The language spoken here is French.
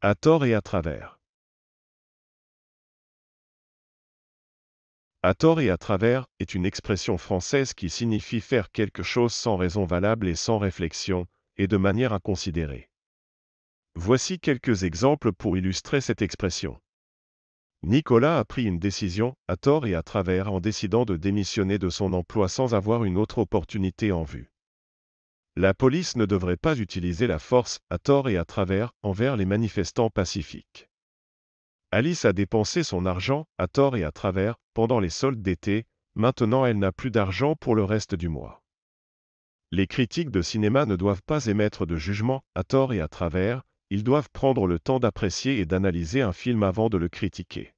à tort et à travers. À tort et à travers est une expression française qui signifie faire quelque chose sans raison valable et sans réflexion, et de manière inconsidérée. Voici quelques exemples pour illustrer cette expression. Nicolas a pris une décision, à tort et à travers, en décidant de démissionner de son emploi sans avoir une autre opportunité en vue. La police ne devrait pas utiliser la force à tort et à travers envers les manifestants pacifiques. Alice a dépensé son argent à tort et à travers pendant les soldes d'été, maintenant elle n'a plus d'argent pour le reste du mois. Les critiques de cinéma ne doivent pas émettre de jugement à tort et à travers, ils doivent prendre le temps d'apprécier et d'analyser un film avant de le critiquer.